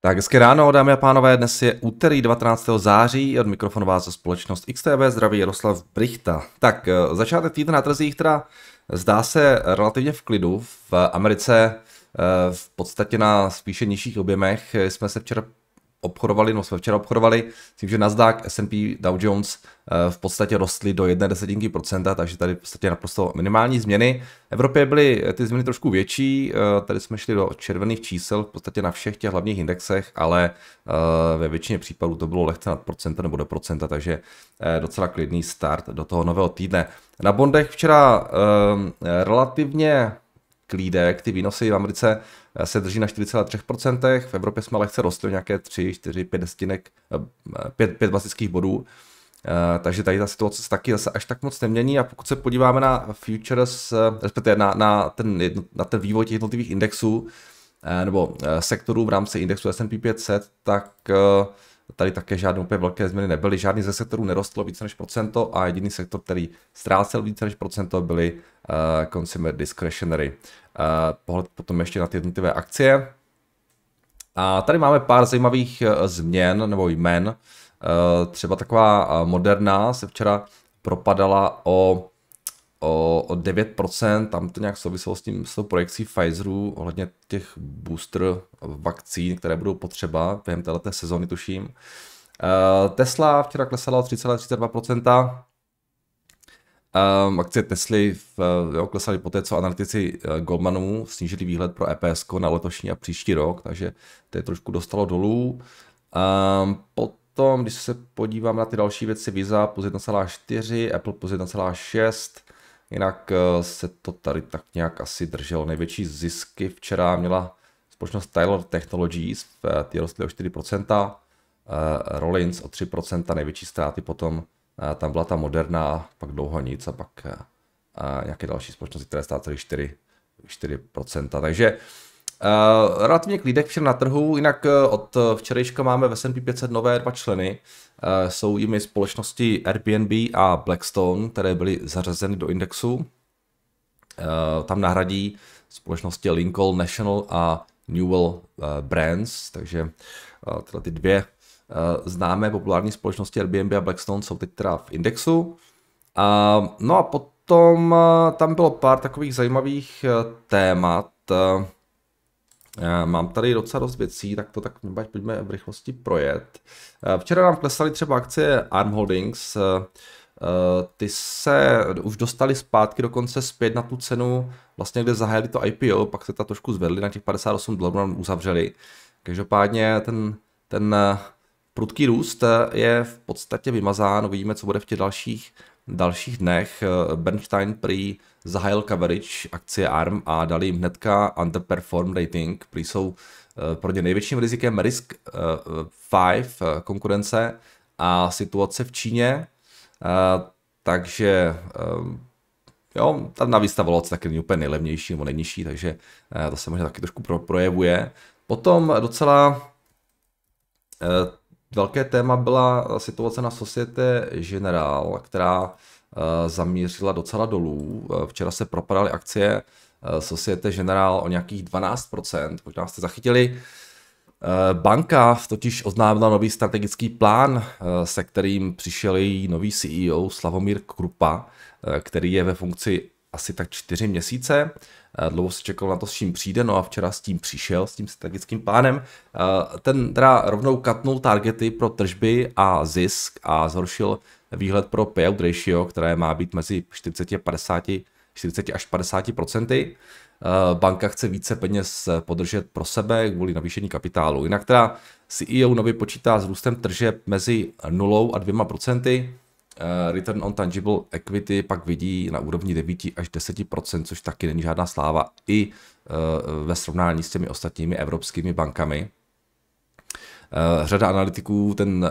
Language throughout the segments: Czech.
Tak hezké ráno, dámy a pánové, dnes je úterý 12. září, od mikrofonu vás za společnost XTB zdraví Jaroslav Brichta. Tak eh, začátek týdne na trzích která zdá se relativně v klidu, v Americe eh, v podstatě na spíše nižších objemech jsme se včera obchodovali, no jsme včera obchodovali, tím, že Nasdaq, S&P, Dow Jones eh, v podstatě rostly do 1 desetinky procenta, takže tady v podstatě naprosto minimální změny. V Evropě byly eh, ty změny trošku větší, eh, tady jsme šli do červených čísel v podstatě na všech těch hlavních indexech, ale ve většině případů to bylo lehce nad procenta nebo do procenta, takže docela klidný start do toho nového týdne. Na bondech včera relativně klídek. Ty výnosy v Americe eh, se drží na 4,3%, v Evropě jsme lehce rostli nějaké 3, 4, 5 destinek, 5, eh, 5 eh, basických bodů. Takže tady ta situace se taky zase až tak moc nemění a pokud se podíváme na futures, respektive na, na, ten, na ten vývoj těch jednotlivých indexů, nebo sektorů v rámci indexu S&P 500, tak Tady také žádné úplně velké změny nebyly, žádný ze sektorů nerostlo více než procento a jediný sektor, který ztrácel více než procento, byly uh, eh, consumer discretionary. Uh, pohled potom ještě na ty jednotlivé akcie. A tady máme pár zajímavých eh, změn nebo jmen. Třeba taková moderná se včera propadala o o, o 9%, tam to nějak souviselo s tím s tou projekcí Pfizeru ohledně těch booster vakcín, které budou potřeba během této sezóny, tuším. Eh, Tesla včera klesala o 3,32%. Um, eh, akcie Tesly v, jo, klesaly poté, co analytici uh, eh, Goldmanů snížili výhled pro EPS na letošní a příští rok, takže to je trošku dostalo dolů. Um, potom, když se podívám na ty další věci, Visa plus 1,4, Apple plus 1,6, Jinak eh, se to tady tak nějak asi drželo. Největší zisky včera měla společnost Tyler Technologies, eh, ty rostly o 4%, eh, Rollins o 3%, největší ztráty potom tam byla ta moderná, pak dlouho nic a pak nějaké další společnosti, které stály 4%. 4%. Takže Uh, relativně klídek všem na trhu, jinak eh, od eh, včerejška máme v S&P 500 nové dva členy. Uh, jsou jimi společnosti Airbnb a Blackstone, které byly zařazeny do indexu. Uh, tam nahradí společnosti Lincoln National a Newell Brands, takže tyhle ty dvě známé populární společnosti Airbnb a Blackstone jsou teď teda v indexu. No a potom tam bylo pár takových zajímavých témat. Eh, mám tady docela dost věcí, tak to tak pojďme v rychlosti projet. Eh, včera nám klesaly třeba akcie Arm Holdings, eh, ty se už dostali zpátky dokonce zpět na tu cenu, vlastně kde zahájili to IPO, pak se ta trošku zvedli na těch 58 dolarů, uzavřeli. Každopádně ten, ten prudký růst je v podstatě vymazán, uvidíme, co bude v těch dalších dalších dnech eh, Bernstein prý zahájil coverage akcie ARM a dali jim hnedka underperform rating. Prý jsou eh, pro ně největším rizikem risk 5 eh, konkurence a situace v Číně. Takže jo, tam navíc ta volace taky není úplně nejlevnější nebo nejnižší, takže to se možná taky trošku projevuje. Potom docela Velké téma byla eh, situace na Societe Generál, která eh, zamířila docela dolů. Eh, včera se propadaly akcie Societe Generál o nějakých 12%, možná jste zachytili. Banka totiž oznámila nový strategický plán, se kterým přišel její nový CEO Slavomír Krupa, který je ve funkci asi tak čtyři měsíce. Eh, dlouho se čekal na to, s čím přijde, no a včera s tím přišel, s tím strategickým plánem. Eh, ten teda rovnou katnul targety pro tržby a zisk a zhoršil výhled pro payout ratio, které má být mezi 40 a 50 40 až 50 eh, Banka chce více peněz podržet pro sebe kvůli navýšení kapitálu. Jinak teda CEO nově počítá s růstem tržeb mezi 0 a 2 Eh, return on tangible equity pak vidí na úrovni 9 až 10%, což taky není žádná sláva i eh, ve srovnání s těmi ostatními evropskými bankami. Eh, řada analytiků ten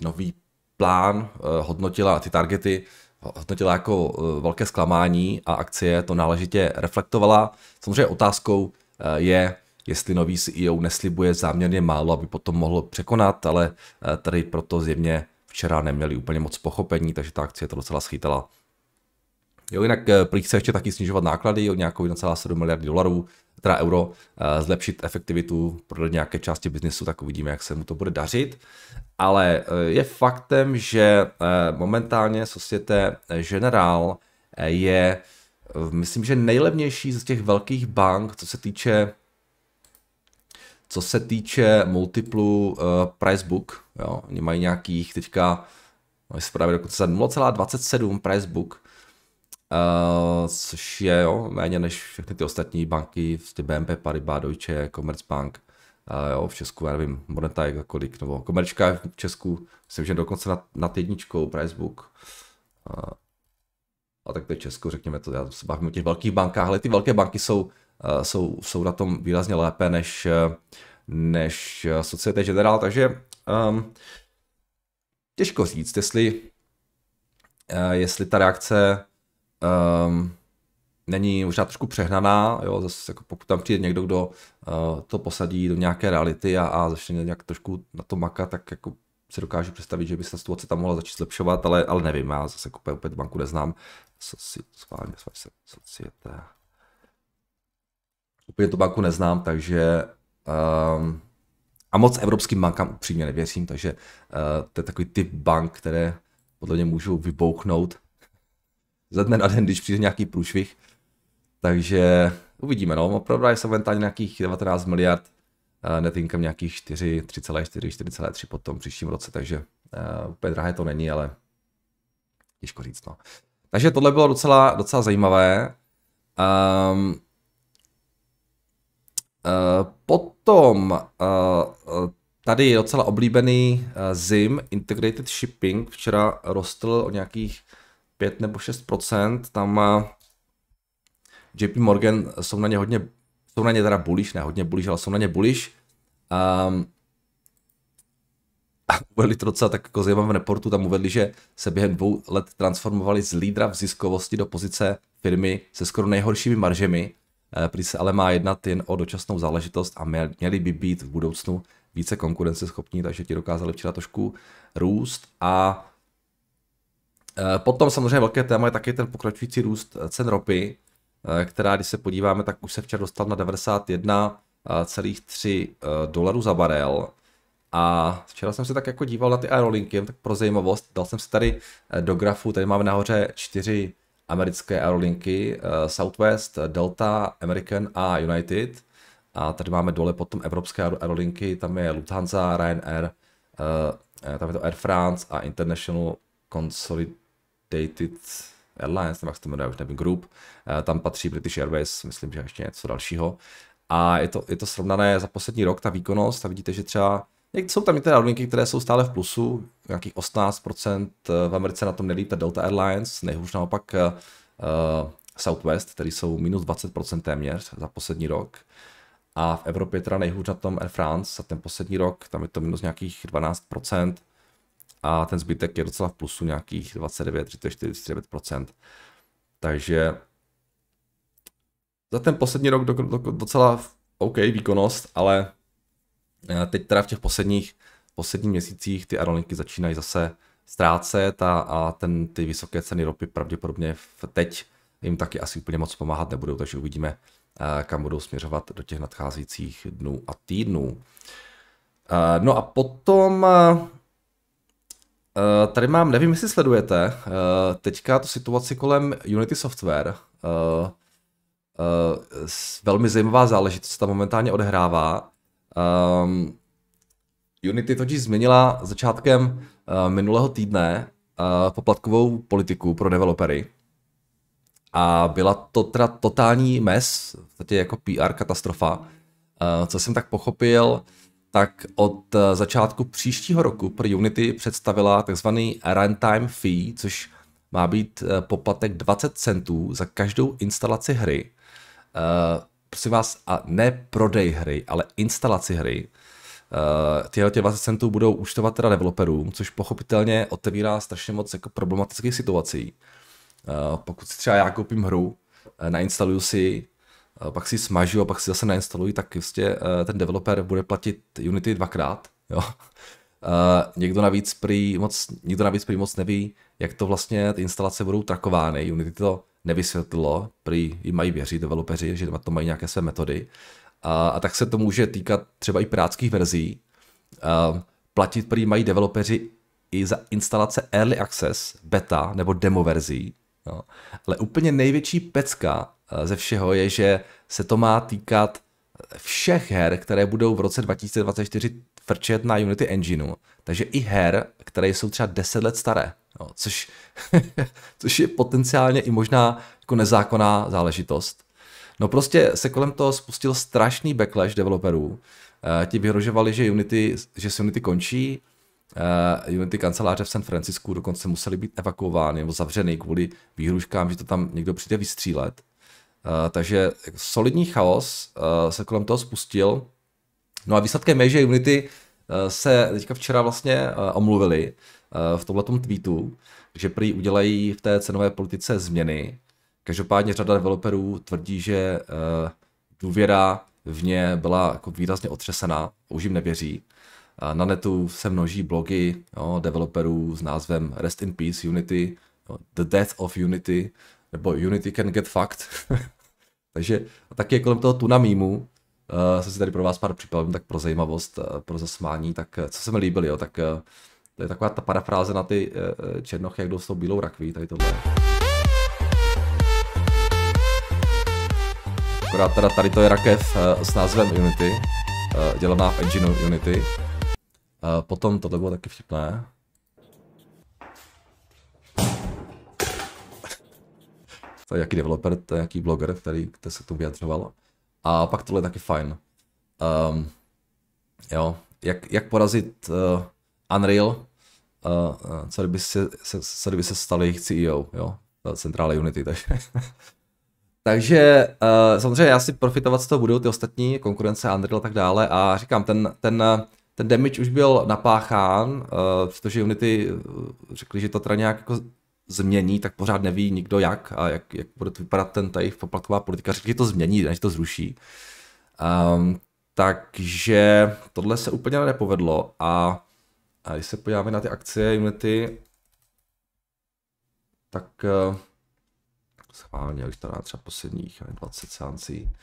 nový plán hodnotila ty targety hodnotila jako velké zklamání a akcie to náležitě reflektovala. Samozřejmě otázkou je, jestli nový CEO neslibuje záměrně málo, aby potom mohl překonat, ale tady proto zjevně včera neměli úplně moc pochopení, takže ta akcie to docela schytala. Jo, jinak eh, prý chce ještě taky snižovat náklady o nějakou 1,7 miliardy dolarů, teda euro, eh, zlepšit efektivitu pro nějaké části biznesu, tak uvidíme, jak se mu to bude dařit. Ale eh, je faktem, že momentálně Societe General je, myslím, že nejlevnější z těch velkých bank, co se týče co se týče multiplu uh, price book, jo, oni mají nějakých teďka, mají no, právě dokonce za 0,27 price book, uh, což je jo, méně než všechny ty ostatní banky, ty prostě BNP Paribas, Deutsche, Commerzbank, uh, eh, jo, v Česku, já nevím, Moneta je kolik, nebo Komerčka je v Česku, myslím, že dokonce nad, nad jedničkou price book. Uh, a tak to je Česko, řekněme to, já se bavím o těch velkých bankách, ale ty velké banky jsou Eh, jsou, jsou na tom výrazně lépe než, eh, než eh, Societe General, takže um, těžko říct, jestli, jestli ta reakce um, není možná trošku přehnaná, jo, zase jako pokud tam přijde někdo, kdo uh, to posadí do nějaké reality a, a začne nějak trošku na to makat, tak jako si dokážu představit, že by se situace tam mohla začít zlepšovat, ale, ale nevím, já zase jako úplně banku neznám. Societe, societe, societe. Úplně tu banku neznám, takže um, a moc evropským bankám upřímně nevěřím, takže uh, to je takový typ bank, které podle mě můžou vybouknout ze dne na den, když přijde nějaký průšvih. Takže uvidíme, no. Prodali se momentálně nějakých 19 miliard, uh, net nějakých 4, 3,4, 4,3 potom příštím roce, takže uh, úplně drahé to není, ale těžko říct, no. Takže tohle bylo docela, docela zajímavé. Um, Potom eh, eh, tady je docela oblíbený eh, ZIM, Integrated Shipping, včera rostl o nějakých 5 nebo 6 tam JP Morgan jsou na ně hodně, jsou na ně teda bullish, ne hodně bullish, ale jsou na ně bullish. Um, uvedli to docela tak jako zajímavé v reportu, tam uvedli, že se během dvou let transformovali z lídra v ziskovosti do pozice firmy se skoro nejhoršími maržemi Eh, prý se ale má jednat jen o dočasnou záležitost a měli by být v budoucnu více konkurenceschopní, takže ti dokázali včera trošku růst a eh, Potom samozřejmě velké téma je taky ten pokračující růst eh, cen ropy, která, když se podíváme, tak už se včera dostal na 91,3 dolarů za barel. A včera jsem se tak jako díval na ty aerolinky, tak pro zajímavost, dal jsem si tady do grafu, tady máme nahoře čtyři americké aerolinky eh, Southwest, Delta, American a United. A tady máme dole potom evropské aerolinky, tam je Lufthansa, Ryanair, eh, eh, tam je to Air France a International Consolidated Airlines, nebo jak se to jmenuje, už nevím, Group. Tam patří British Airways, myslím, že ještě něco dalšího. A je to, je to srovnané za poslední rok, ta výkonnost, a vidíte, že třeba jsou tam i teda linky, které jsou stále v plusu, nějakých 18%, eh, v Americe na tom nelíp, Delta Airlines, nejhůř naopak uh, Southwest, který jsou minus 20% téměř za poslední rok. A v Evropě teda nejhůř na tom Air France za ten poslední rok, tam je to minus nějakých 12%. A ten zbytek je docela v plusu nějakých 29, 34, 39%. Takže za ten poslední rok docela OK výkonnost, ale Eh, teď teda v těch posledních, posledních měsících ty aerolinky začínají zase ztrácet a, a ten, ty vysoké ceny ropy pravděpodobně v teď jim taky asi úplně moc pomáhat nebudou, takže uvidíme, eh, kam budou směřovat do těch nadcházejících dnů a týdnů. Eh, no a potom tady mám, nevím, jestli sledujete, teďka tu situaci kolem Unity Software. Velmi zajímavá záležitost tam momentálně odehrává Um, Unity totiž změnila začátkem uh, minulého týdne uh, poplatkovou politiku pro developery. A byla to teda totální mes, v podstatě jako PR katastrofa. Uh, co jsem tak pochopil, tak od začátku příštího roku pro Unity představila tzv. runtime fee, což má být poplatek 20 centů za každou instalaci hry prosím vás, a ne prodej hry, ale instalaci hry, Uh, tyhle 20 centů budou účtovat teda developerům, což pochopitelně otevírá strašně moc jako problematických situací. Uh, pokud si třeba já koupím hru, eh, nainstaluju si ji, pak si ji smažu a pak si zase nainstaluji, tak jistě ten developer bude platit Unity dvakrát. Jo? někdo, navíc prý moc, někdo navíc prý moc neví, jak to vlastně ty instalace budou trakovány. Unity to nevysvětlilo, prý jim mají věřit developeři, že to mají nějaké své metody. A, a tak se to může týkat třeba i práckých verzí. A, platit prý mají developeři i za instalace Early Access, beta nebo demo verzí. No. Ale úplně největší pecka e, ze všeho je, že se to má týkat všech her, které budou v roce 2024 frčet na Unity Engineu. Takže i her, které jsou třeba 10 let staré. No, což, což je potenciálně i možná jako nezákonná záležitost. No prostě se kolem toho spustil strašný backlash developerů. E, ti vyhrožovali, že, Unity, že se Unity končí, Uh, Unity kanceláře v San Francisku dokonce museli být evakuovány nebo zavřeny kvůli výhruškám, že to tam někdo přijde vystřílet. Uh, takže solidní chaos uh, se kolem toho spustil. No a výsledkem je, že Unity uh, se teďka včera vlastně uh, omluvili, Eh, v tomhletom tweetu, že prý udělají v té cenové politice změny. Každopádně řada developerů tvrdí, že eh, důvěra v ně byla jako výrazně otřesena, už jim nevěří. Na netu se množí blogy jo, developerů s názvem Rest in Peace Unity, jo, The Death of Unity, nebo Unity can get fucked. Takže taky kolem toho tuna mýmu, uh, jsem si tady pro vás pár připravil, tak pro zajímavost, uh, pro zasmání, tak co se mi líbilo, jo, tak uh, to je taková ta parafráze na ty eh, eh, černochy, jak dostou bílou rakví, tady tohle. Akorát teda tady to je rakev eh, s názvem Unity, dělaná v engineu Unity. Potom tohle bylo taky vtipné. To je nějaký developer, to je nějaký bloger, který, který se tu vyjadřoval. A pak tohle je taky fajn. Um, jo, jak, jak porazit uh, Unreal, uh, uh, co, kdyby se, se, co kdyby se stali jejich CEO, jo, centrále Unity, takže. takže uh, samozřejmě já si profitovat z toho budou ty ostatní, konkurence, Unreal a tak dále a říkám, ten, ten, ten damage už byl napáchán, uh, protože Unity uh, řekli, že to teda nějak jako změní, tak pořád neví nikdo jak a jak, jak bude to vypadat ten tady poplatková politika, řekli, že to změní, než to zruší. Um, takže tohle se úplně nepovedlo a a když se podíváme na ty akcie Unity, tak uh, schválně, už to třeba posledních 20 seancí.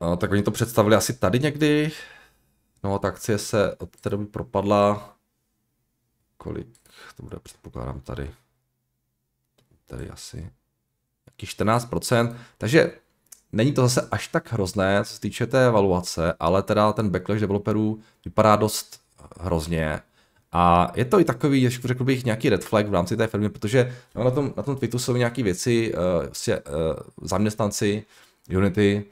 No, tak oni to představili asi tady někdy. No, ta akcie se od té doby propadla. Kolik to bude, předpokládám, tady. Tady asi. Taky 14%. Takže není to zase až tak hrozné, co se týče té evaluace, ale teda ten backlash developerů vypadá dost hrozně. A je to i takový, ještě řekl bych, nějaký red flag v rámci té firmy, protože no, na, tom, na tom tweetu jsou nějaké věci, uh, vlastně, uh, zaměstnanci Unity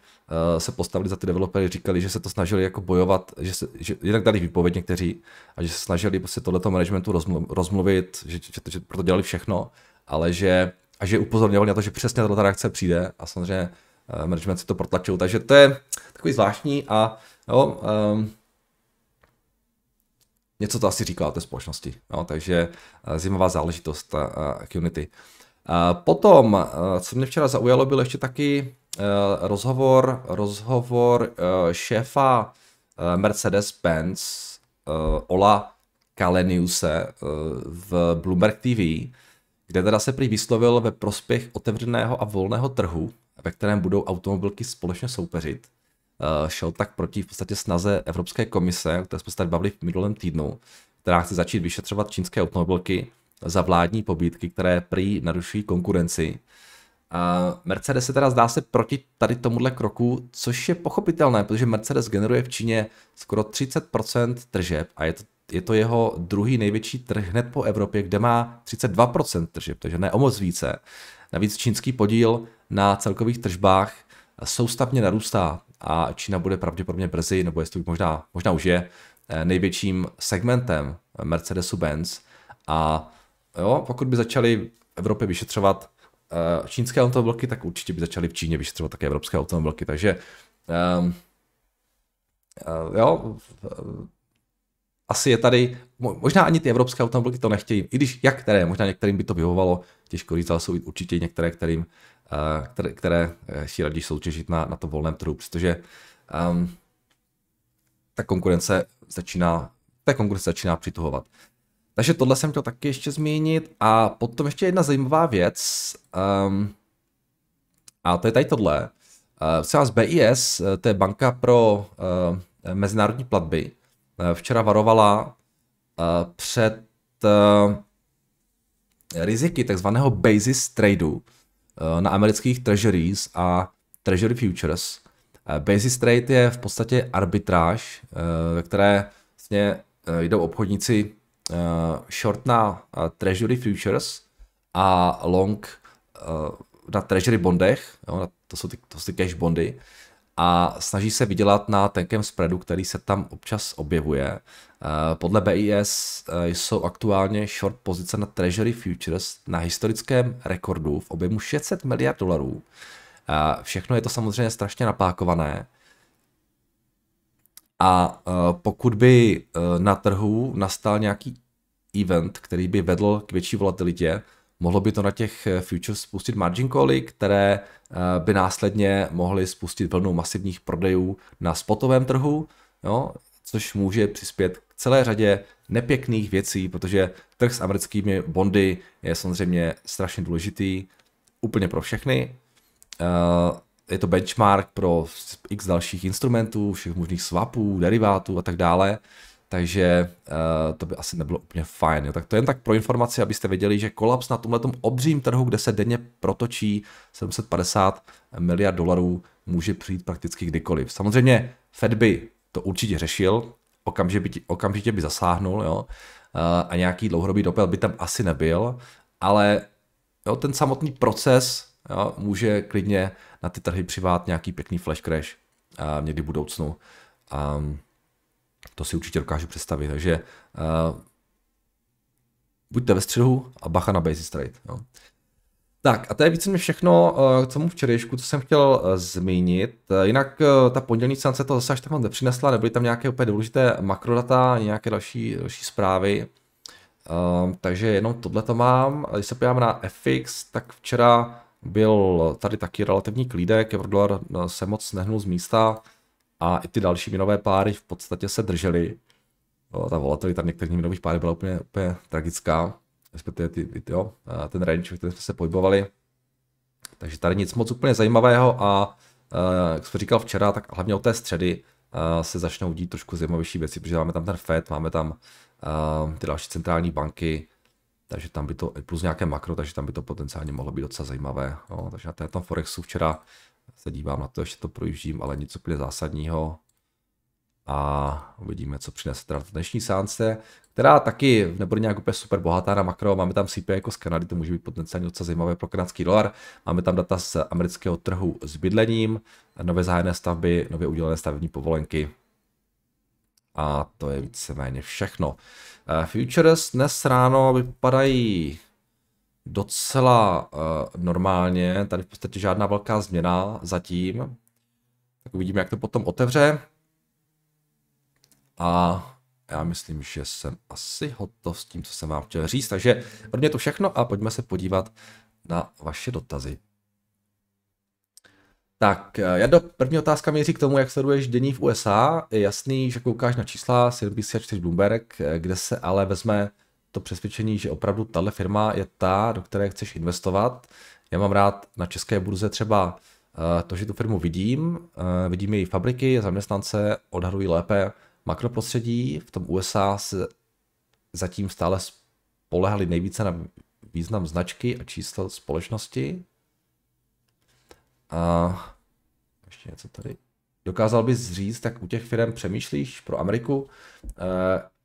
uh, se postavili za ty developery, říkali, že se to snažili jako bojovat, že, se, že jednak dali výpověď někteří a že se snažili prostě tohleto managementu rozmlu, rozmluvit, že, že, že, že proto dělali všechno, ale že a že upozorňovali na to, že přesně tato reakce přijde a samozřejmě Eh, management si to protlačil, takže to je takový zvláštní a jo, um, něco to asi říká o té společnosti, jo, takže eh, zimová záležitost uh, eh, Unity. Uh, potom, co mě včera zaujalo, byl ještě taky rozhovor, rozhovor šéfa Mercedes-Benz Ola Kaleniuse v Bloomberg TV, kde teda se prý vyslovil ve prospěch otevřeného a volného trhu ve kterém budou automobilky společně soupeřit, eh, šel tak proti v podstatě snaze Evropské komise, o které jsme se tady bavili v minulém týdnu, která chce začít vyšetřovat čínské automobilky za vládní pobídky, které prý narušují konkurenci. A Mercedes se teda zdá se proti tady tomuhle kroku, což je pochopitelné, protože Mercedes generuje v Číně skoro 30% tržeb a je to, je to jeho druhý největší trh hned po Evropě, kde má 32% tržeb, takže ne o moc více. Navíc čínský podíl na celkových tržbách soustavně narůstá a Čína bude pravděpodobně brzy, nebo jestli možná, možná už je, eh, největším segmentem Mercedesu-Benz a jo, pokud by začali Evropě vyšetřovat eh, čínské automobilky, tak určitě by začali v Číně vyšetřovat také evropské automobilky, takže um, jo, asi je tady, možná ani ty evropské automobilky to nechtějí, i když jak které, možná některým by to vyhovovalo, těžko říct, ale jsou určitě některé, kterým Eh, které, které eh, si radíš soutěžit na, na tom volném trhu, protože um, ehm, ta konkurence začíná, ta konkurence začíná přituhovat. Takže tohle jsem chtěl taky ještě zmínit a potom ještě jedna zajímavá věc um, a to je tady tohle. Uh, třeba z BIS, to je banka pro uh, mezinárodní platby, uh, včera varovala uh, před uh, riziky takzvaného basis tradu, Eh, na amerických treasuries a treasury futures. Eh, Basis trade je v podstatě arbitráž, eh, ve které vlastně jdou obchodníci short na treasury futures a long na treasury bondech, jo, to, jsou ty, to jsou ty cash bondy, a snaží se vydělat na tenkém spreadu, který se tam občas objevuje. Eh, podle BIS eh, jsou aktuálně short pozice na Treasury Futures na historickém rekordu v objemu 600 miliard dolarů. Eh, všechno je to samozřejmě strašně napákované. A pokud by na trhu nastal nějaký event, který by vedl k větší volatilitě, mohlo by to na těch futures spustit margin cally, které by následně mohly spustit vlnu masivních prodejů na spotovém trhu, jo, což může přispět k celé řadě nepěkných věcí, protože trh s americkými bondy je samozřejmě strašně důležitý úplně pro všechny. Eh, je to benchmark pro x dalších instrumentů, všech možných swapů, derivátů a tak dále, takže eh, to by asi nebylo úplně fajn. Tak to jen tak pro informaci, abyste věděli, že kolaps na tomhle obřím trhu, kde se denně protočí 750 miliard dolarů, může přijít prakticky kdykoliv. Samozřejmě Fed by to určitě řešil, okamžitě by, okamžitě by zasáhnul jo? a nějaký dlouhodobý dopad by tam asi nebyl, ale jo, ten samotný proces jo, může klidně na ty trhy přivát nějaký pěkný flash crash a někdy v budoucnu. A to si určitě dokážu představit, takže uh, buďte ve střehu a bacha na basis trade. Jo. Tak a to je víceméně všechno eh, k tomu včerejšku, co jsem chtěl eh, zmínit. Eh, jinak ta pondělní sance to zase až tak nepřinesla, nebyly tam nějaké úplně důležité makrodata, nějaké další, další zprávy. Um, takže jenom tohle to mám. Když se podívám na FX, tak včera byl tady taky relativní klídek, eurodolar se moc nehnul z místa a i ty další minové páry v podstatě se držely. Ta volatilita některých minových páry byla úplně, úplně tragická respektive ty, jo, ten range, který jsme se pohybovali. Takže tady nic moc úplně zajímavého a eh, jak jsem říkal včera, tak hlavně od té středy eh, se začnou dít trošku zajímavější věci, protože máme tam ten FED, máme tam eh, ty další centrální banky, takže tam by to, plus nějaké makro, takže tam by to potenciálně mohlo být docela zajímavé. No, takže na této Forexu včera se dívám na to, ještě to projíždím, ale nic úplně zásadního a uvidíme, co přinese teda ta dnešní sánce, která taky nebude nějak úplně super bohatá na makro. Máme tam CPI jako z Kanady, to může být potenciálně docela zajímavé pro kanadský dolar. Máme tam data z amerického trhu s bydlením, nové zájemné stavby, nově udělené stavební povolenky. A to je víceméně všechno. Eh, futures dnes ráno vypadají docela uh, normálně, tady v podstatě žádná velká změna zatím, tak uvidíme, jak to potom otevře a já myslím, že jsem asi hotov s tím, co jsem vám chtěl říct. Takže od mě to všechno a pojďme se podívat na vaše dotazy. Tak, eh, já do první otázka míří k tomu, jak sleduješ dění v USA. Je jasný, že koukáš na čísla 74 Bloomberg, eh, kde se ale vezme to přesvědčení, že opravdu tahle firma je ta, do které chceš investovat. Já mám rád na české burze třeba eh, to, že tu firmu vidím, vidím její fabriky, zaměstnance, odhadují lépe, Makroprostředí v tom USA se zatím stále spolehali nejvíce na význam značky a čísel společnosti. A ještě něco tady. Dokázal bys říct, tak u těch firm přemýšlíš pro Ameriku? E,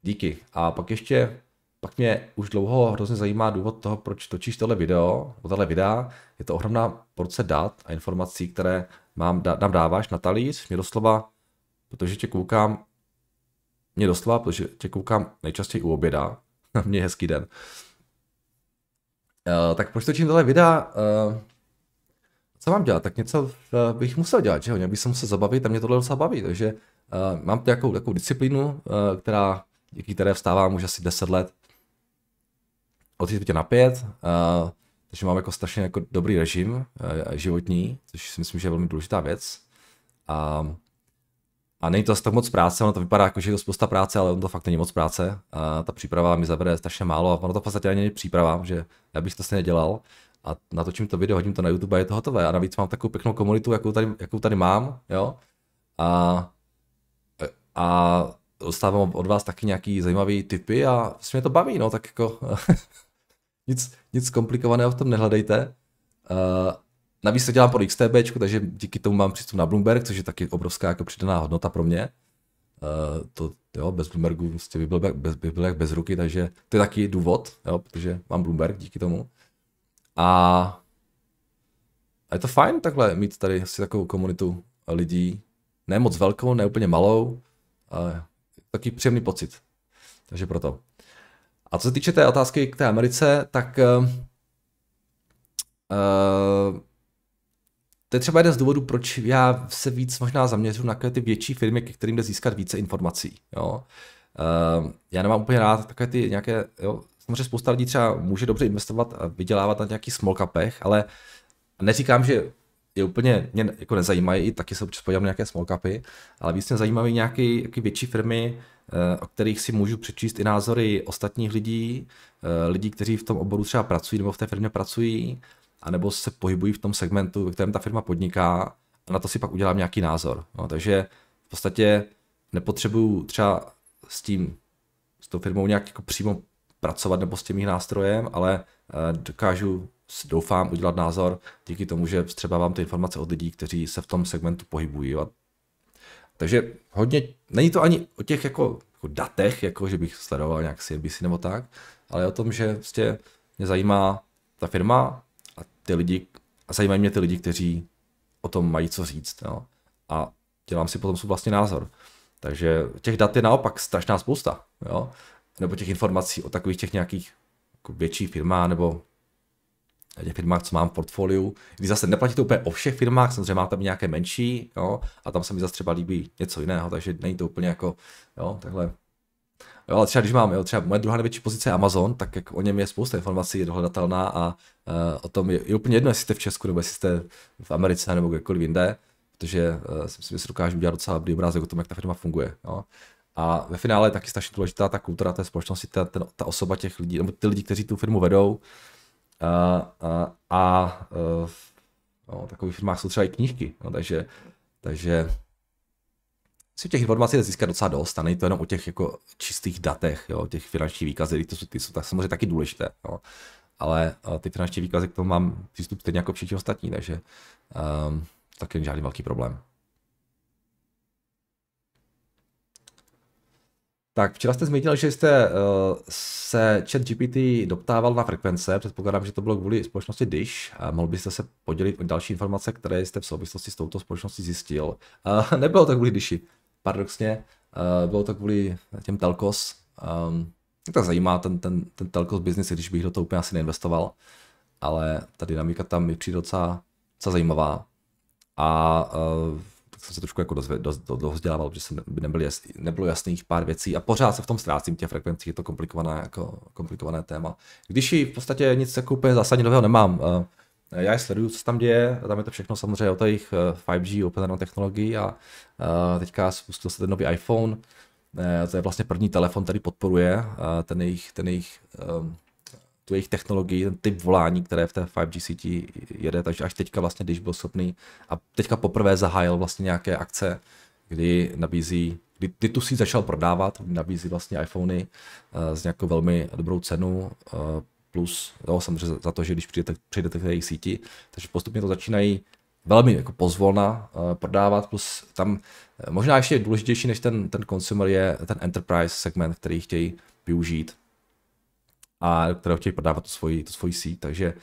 díky. A pak ještě, pak mě už dlouho hrozně zajímá důvod toho, proč točíš tohle video, tohle videa. Je to ohromná porce dat a informací, které mám, dá, nám dáváš na talíř. Mě doslova, protože tě koukám, mě dostala, protože tě koukám nejčastěji u oběda, na mě hezký den. Uh, tak proč točím tohle videa? Uh, co mám dělat? Tak něco uh, bych musel dělat, že jo? Měl bych se musel zabavit a mě tohle docela baví, takže uh, mám nějakou takovou disciplínu, uh, která, díky které vstávám už asi 10 let. Od tě na 5, uh, takže mám jako strašně jako dobrý režim uh, životní, což si myslím, že je velmi důležitá věc. Uh, a není to zase tak moc práce, ono to vypadá jako, že je to spousta práce, ale ono to fakt není moc práce. A ta příprava mi zabere strašně málo a ono to v podstatě ani není příprava, že já bych to stejně dělal. A natočím to video, hodím to na YouTube a je to hotové. A navíc mám takovou pěknou komunitu, jakou tady, jakou tady mám, jo. A, a dostávám od vás taky nějaký zajímavý tipy. a vlastně mě to baví, no, tak jako nic, nic komplikovaného v tom nehledejte. Navíc to dělám pro XTB, takže díky tomu mám přístup na Bloomberg, což je taky obrovská jako přidaná hodnota pro mě. Uh, to, jo, bez Bloombergu vlastně by byl, bez, by byl jak bez ruky, takže to je taky důvod, jo, protože mám Bloomberg díky tomu. A a je to fajn takhle mít tady asi takovou komunitu lidí, ne moc velkou, ne úplně malou, ale taky příjemný pocit. Takže proto. A co se týče té otázky k té Americe, tak uh, to je třeba jeden z důvodů, proč já se víc možná zaměřu na ty větší firmy, ke kterým jde získat více informací. Jo. Ehm, já nemám úplně rád takové ty nějaké, jo, samozřejmě spousta lidí třeba může dobře investovat a vydělávat na nějakých small capech, ale neříkám, že je úplně, mě jako nezajímají, taky se občas podívám nějaké small capy, ale víc mě zajímají nějaké nějaké větší firmy, eh, o kterých si můžu přečíst i názory ostatních lidí, eh, lidí, kteří v tom oboru třeba pracují nebo v té firmě pracují anebo se pohybují v tom segmentu, ve kterém ta firma podniká a na to si pak udělám nějaký názor. No, takže v podstatě nepotřebuju třeba s tím, s tou firmou nějak jako přímo pracovat nebo s tím jejich nástrojem, ale eh, dokážu, doufám, udělat názor díky tomu, že třeba vám ty informace od lidí, kteří se v tom segmentu pohybují. A takže hodně, není to ani o těch jako, jako datech, jako že bych sledoval nějak si nebo tak, ale o tom, že vlastně mě zajímá ta firma, ty lidi, a zajímají mě ty lidi, kteří o tom mají co říct. No. A dělám si potom svůj vlastní názor. Takže těch dat je naopak strašná spousta. Jo? Nebo těch informací o takových těch nějakých jako větších firmách nebo těch firmách, co mám v portfoliu. Když zase neplatí to úplně o všech firmách, samozřejmě mám tam nějaké menší, jo? a tam se mi zase třeba líbí něco jiného, takže není to úplně jako jo, takhle Jo, ale třeba když mám, jo, třeba moje druhá největší pozice je Amazon, tak jak o něm je spousta informací, je dohledatelná a uh, o tom je, je úplně jedno, jestli jste v Česku nebo jestli jste v Americe nebo kdekoliv jinde, protože uh, si myslím, že si dokážu udělat docela dobrý obrázek o tom, jak ta firma funguje. Jo. A ve finále je taky strašně důležitá ta kultura té společnosti, ta, ten, ta osoba těch lidí, nebo ty lidi, kteří tu firmu vedou. A uh, a uh, no, takových firmách jsou třeba i knížky, no, takže, takže si těch informací jde získat docela dost, a není to jenom o těch jako čistých datech, jo, těch finančních výkazů, to jsou, ty jsou tak samozřejmě taky důležité, jo. ale eh, ty finanční výkazy k tomu mám přístup stejně jako všichni ostatní, takže um, ehm, taky není žádný velký problém. Tak včera jste zmínil, že jste uh, se chat GPT doptával na frekvence, předpokládám, že to bylo kvůli společnosti Dish. A mohl byste se podělit o další informace, které jste v souvislosti s touto společností zjistil. Uh, nebylo to kvůli Dishi, paradoxně uh, bylo to kvůli těm telkos. Um, ehm, tak zajímá ten, ten, ten telkos business, když bych do toho úplně asi neinvestoval, ale ta dynamika tam mi přijde docela, docela zajímavá. A uh, tak jsem se trošku jako dozvě, dost do, dlouho vzdělával, protože jsem nebyl jasný, nebylo jasných pár věcí a pořád se v tom ztrácím těch frekvencích, je to komplikované, jako, komplikované téma. Když ji v podstatě nic jako úplně zásadně nového nemám, uh, Eh, já je sleduju, co se tam děje, tam je to všechno samozřejmě o těch 5G, eh, Open technologií a eh, teďka spustil se ten nový iPhone, to je vlastně první telefon, který podporuje ten jejich, ten jejich, ehm, tu jejich technologii, ten typ volání, které v té 5G síti jede, takže až teďka vlastně, když byl schopný a teďka poprvé zahájil vlastně nějaké akce, kdy nabízí kdy, kdy tu si začal prodávat, nabízí vlastně iPhony uh, s nějakou velmi dobrou cenu, uh, plus, jo, samozřejmě za to, že když přijdete, přijdete k té jejich síti, takže postupně to začínají velmi jako pozvolna uh, prodávat, plus tam eh, možná ještě důležitější než ten, ten consumer je ten enterprise segment, který chtějí využít a kterého chtějí prodávat tu svoji, tu svoji síť, takže uh,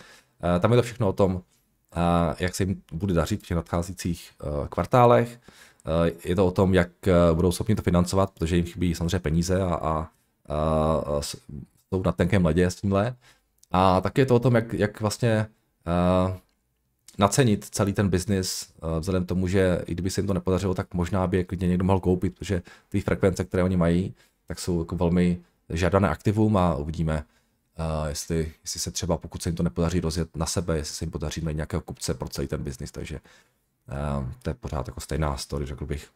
tam je to všechno o tom, uh, jak se jim bude dařit v těch nadcházících uh, kvartálech, uh, je to o tom, jak uh, budou schopni to financovat, protože jim chybí samozřejmě peníze a, a, a, a jsou na tenkém ledě s tímhle, a taky je to o tom, jak, jak vlastně uh, nacenit celý ten biznis, uh, vzhledem k tomu, že i kdyby se jim to nepodařilo, tak možná by je klidně někdo mohl koupit, protože ty frekvence, které oni mají, tak jsou jako velmi žádané aktivum a uvidíme, uh, jestli, jestli se třeba, pokud se jim to nepodaří rozjet na sebe, jestli se jim podaří najít nějakého kupce pro celý ten biznis, takže uh, to je pořád jako stejná story, řekl bych.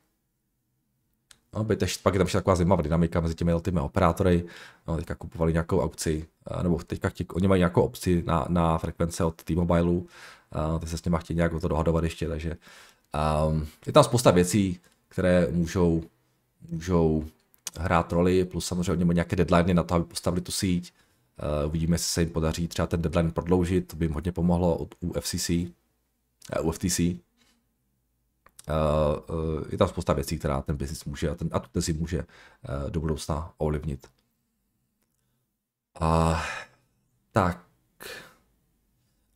No, by tež, pak je tam taková zajímavá dynamika mezi těmi těmi operátory. No, teďka kupovali nějakou aukci, eh, nebo teďka chtějí, oni mají nějakou opci na, na frekvence od T-Mobile, Uh, ty se s nimi chtějí nějak o to dohadovat ještě, takže um, je tam spousta věcí, které můžou, můžou hrát roli, plus samozřejmě oni mají nějaké deadliny na to, aby postavili tu síť. Uh, uvidíme, jestli se jim podaří třeba ten deadline prodloužit, to by jim hodně pomohlo od UFCC, uh, UFTC, Eh, eh, je tam spousta věcí, která ten biznis může a ten, a ten si může eh, do budoucna ovlivnit. A, tak.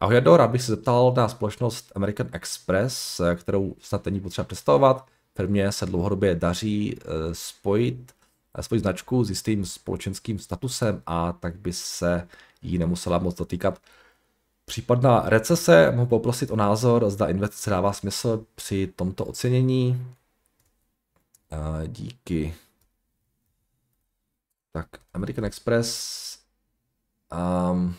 Ahoj, Jado, rád bych se zeptal na společnost American Express, kterou snad není potřeba představovat. Firmě se dlouhodobě daří spojit svoji značku s jistým společenským statusem a tak by se jí nemusela moc dotýkat případná recese, mohu poprosit o názor, zda investice dává smysl při tomto ocenění. Eh, díky. Tak, American Express. Um,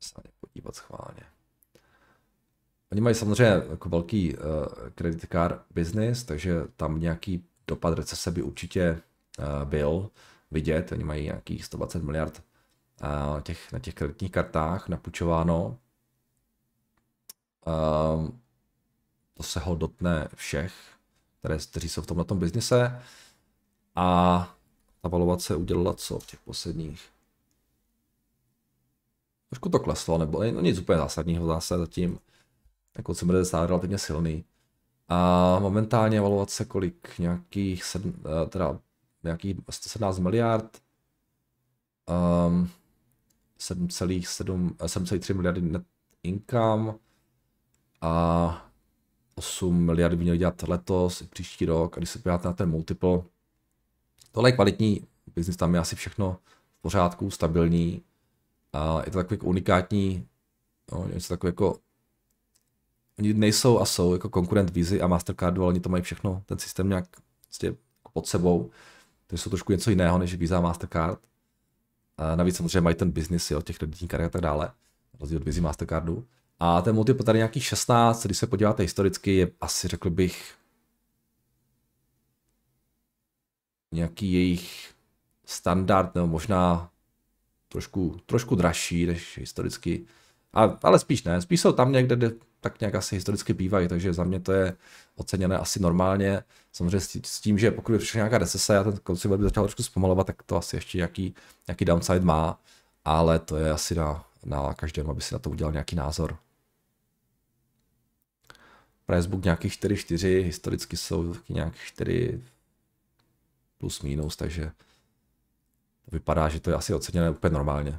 se podívat schválně. Oni mají samozřejmě jako velký uh, credit card business, takže tam nějaký dopad recese by určitě uh, byl vidět. Oni mají nějakých 120 miliard na těch, na těch kreditních kartách napučováno. To se ho dotne všech, které, kteří jsou v tomhle biznise. A ta valovace udělala co v těch posledních? Trošku to kleslo, nebo no nic úplně zásadního zase zatím. Jako bude byl relativně silný. A momentálně valovace kolik? Nějakých, sedm, eh, teda nějakých 117 miliard. Um, 7,3 eh, miliardy net income a 8 miliard by měli dělat letos i příští rok. A když se podíváte na ten multiple, tohle je kvalitní biznis, tam je asi všechno v pořádku, stabilní. A je to takový jako unikátní, no, něco takové jako Oni nejsou a jsou jako konkurent Vizy a Mastercardu, ale oni to mají všechno, ten systém nějak prostě pod sebou. Takže jsou trošku něco jiného než Visa a Mastercard. A navíc samozřejmě mají ten biznis o těch kreditních karet a tak dále, rozdíl od Visa Mastercardu. A ten multiple tady nějaký 16, když se podíváte historicky, je asi řekl bych nějaký jejich standard, nebo možná trošku, trošku dražší než historicky. A, ale spíš ne, spíš jsou tam někde, kde tak nějak asi historicky bývají, takže za mě to je oceněné asi normálně. Samozřejmě s tím, že pokud je přišla nějaká recese a ten konci by začal trošku zpomalovat, tak to asi ještě nějaký, nějaký downside má, ale to je asi na, na každém, aby si na to udělal nějaký názor. Pricebook nějakých 4-4, historicky jsou taky nějak 4 plus minus, takže to vypadá, že to je asi oceněné úplně normálně.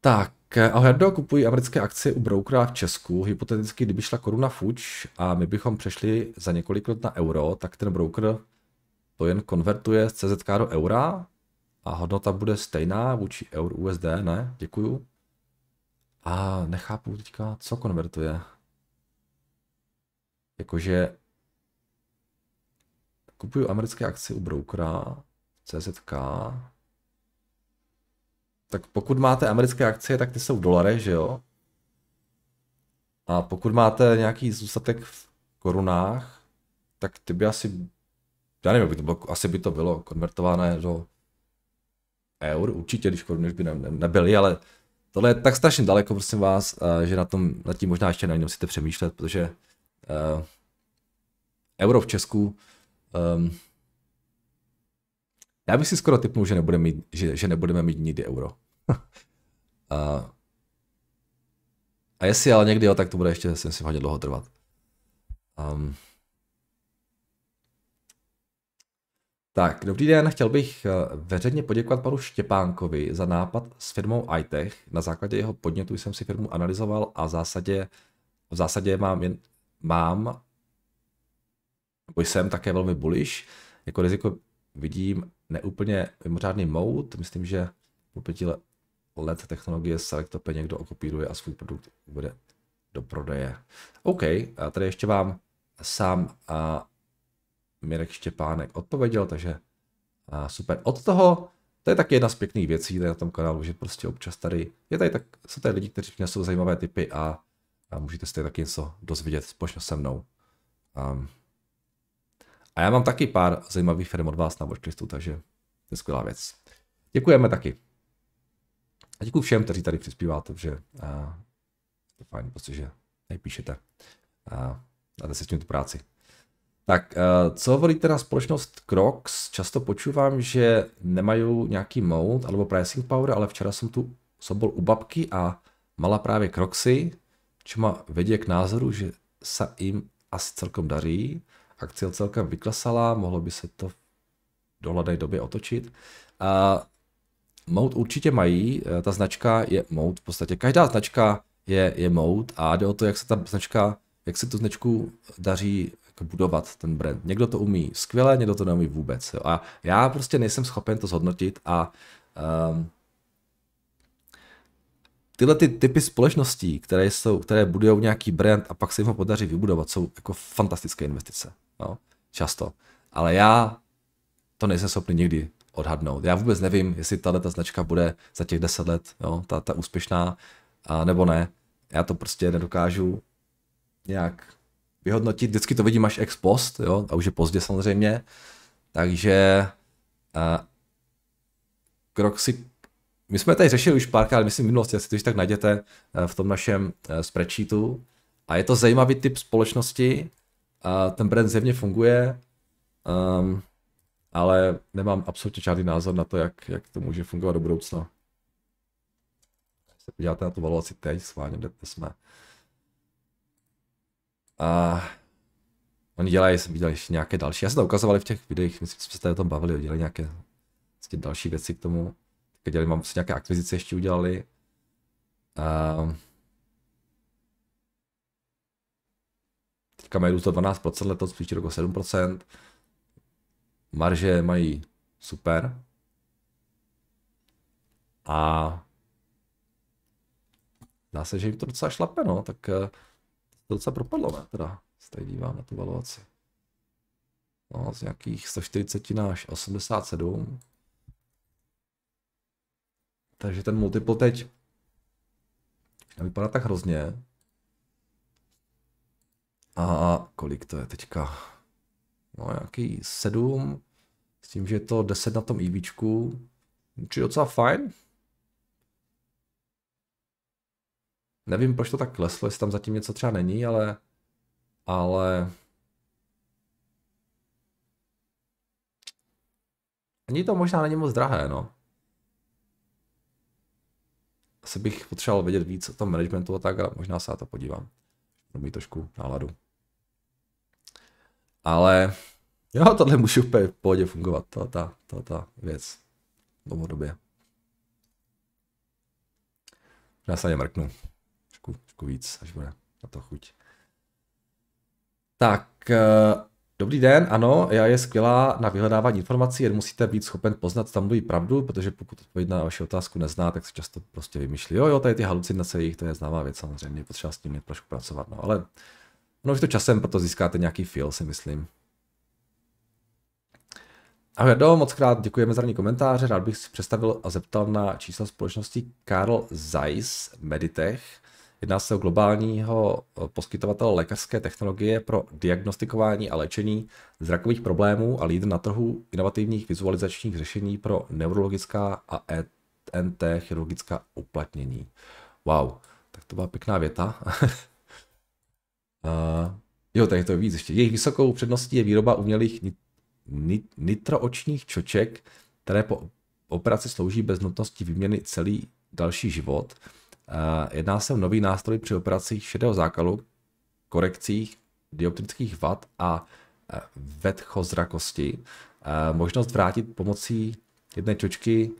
Tak, eh, já kupují americké akcie u brokera v Česku. Hypoteticky, kdyby šla koruna fuč a my bychom přešli za několik let na euro, tak ten broker to jen konvertuje z CZK do eura a hodnota bude stejná vůči eur USD, ne? Děkuju. A nechápu teďka, co konvertuje. Jakože kupuju americké akcie u brokera CZK tak pokud máte americké akcie, tak ty jsou v dolarech, že jo? A pokud máte nějaký zůstatek v korunách, tak ty by asi, já nevím, by to bylo, asi by to bylo konvertované do eur, určitě, když koruny by ne, ne, nebyly, ale tohle je tak strašně daleko, prosím vás, eh, že na tom, nad tím možná ještě na musíte přemýšlet, protože uh, euro v Česku um, já bych si skoro typnul, že nebudeme mít, že, že nebudeme mít nikdy euro. a, a jestli ale někdy, jo, tak to bude ještě, si myslím, hodně dlouho trvat. Um, tak, dobrý den, chtěl bych eh, veřejně poděkovat panu Štěpánkovi za nápad s firmou iTech. Na základě jeho podnětu jsem si firmu analyzoval a v zásadě, v zásadě mám, jen, mám jsem také velmi bullish. Jako riziko vidím neúplně mimořádný mout, myslím, že po pěti let, LED technologie Selectope někdo okopíruje a svůj produkt bude do prodeje. OK, a tady ještě vám sám a Mirek Štěpánek odpověděl, takže a super. Od toho, to je taky jedna z pěkných věcí tady na tom kanálu, že prostě občas tady, je tady tak, jsou tady lidi, kteří přinesou zajímavé typy a, a můžete se tady taky něco dozvědět společně se mnou. Um, a já mám taky pár zajímavých firm od vás na watchlistu, takže to je skvělá věc. Děkujeme taky. A děkuji všem, kteří tady přispíváte, že uh, to je fajn, prostě, že tady píšete a dáte si s tím tu práci. Tak, co volí teda společnost Crocs? Často počívám, že nemají nějaký mount alebo pricing power, ale včera jsem tu sobol u babky a mala právě Crocsy, čo má vedě k názoru, že se jim asi celkom daří. Akcie celkem vyklesala, mohlo by se to v dohledné době otočit. A Mode určitě mají, eh, ta značka je Mode v podstatě. Každá značka je, je Mode a jde o to, jak se ta značka, jak se tu značku daří jako, budovat ten brand. Někdo to umí skvěle, někdo to neumí vůbec. Jo. A já prostě nejsem schopen to zhodnotit a um, tyhle ty typy společností, které, jsou, které budují nějaký brand a pak se jim ho podaří vybudovat, jsou jako fantastické investice. No, často. Ale já to nejsem schopný nikdy odhadnout. Já vůbec nevím, jestli tahle ta značka bude za těch 10 let, jo, ta, ta úspěšná, a nebo ne. Já to prostě nedokážu nějak vyhodnotit. Vždycky to vidím až ex post, jo, a už je pozdě samozřejmě. Takže krok si my jsme tady řešili už párkrát, myslím v minulosti, asi to tak najděte e, v tom našem e, spreadsheetu. A je to zajímavý typ společnosti, ten brand zjevně funguje. Um, ale nemám absolutně žádný názor na to, jak, jak to může fungovat do budoucna. Když se podíváte na tu valuaci teď, schválně, kde jsme. A oni dělají, jsem viděl ještě nějaké další, já jsem to ukazovali v těch videích, myslím, že jsme se o tom bavili, dělali nějaké vlastně další věci k tomu. Teď dělali, mám si prostě nějaké akvizice ještě udělali. A... teďka mají růst 12%, letos příští rok 7%. Marže mají super. A dá se, že jim to docela šlape, no, tak eh, to docela propadlo, ne, teda, se tady dívám na tu valuaci. No, z nějakých 140 na 87. Takže ten multiple teď vypadá tak hrozně. A kolik to je teďka? no nějaký 7, s tím, že je to 10 na tom IBčku, e či docela fajn. Nevím, proč to tak kleslo, jestli tam zatím něco třeba není, ale, ale Ani to možná není moc drahé, no. Asi bych potřeboval vědět víc o tom managementu a tak, ale možná se na to podívám. Budu mít trošku náladu. Ale jo, tohle může úplně v pohodě fungovat, ta, ta, ta, ta věc dlouhodobě. Já se na ně mrknu. Trošku, trošku víc, až bude na to chuť. Tak, eh, dobrý den, ano, já je skvělá na vyhledávání informací, jen musíte být schopen poznat tam mluví pravdu, protože pokud odpověď na vaši otázku nezná, tak se často prostě vymýšlí, jo, jo, tady ty halucinace jejich, to je známá věc samozřejmě, potřeba s tím trošku pracovat, no, ale No vy to časem proto získáte nějaký feel, si myslím. Ahoj, do, moc krát děkujeme za ní komentáře. Rád bych si představil a zeptal na čísla společnosti Karl Zeiss Meditech. Jedná se o globálního eh, poskytovatele lékařské technologie pro diagnostikování a léčení zrakových problémů a lídr na trhu inovativních vizualizačních řešení pro neurologická a ENT chirurgická uplatnění. Wow, tak to byla pěkná věta. Uh, jo, tady to je víc ještě. Jejich vysokou předností je výroba umělých nit, nit, nitroočních čoček, které po operaci slouží bez nutnosti výměny celý další život. Uh, jedná se o nový nástroj při operacích šedého zákalu, korekcích dioptrických vad a uh, vedchozrakosti. Uh, možnost vrátit pomocí jedné čočky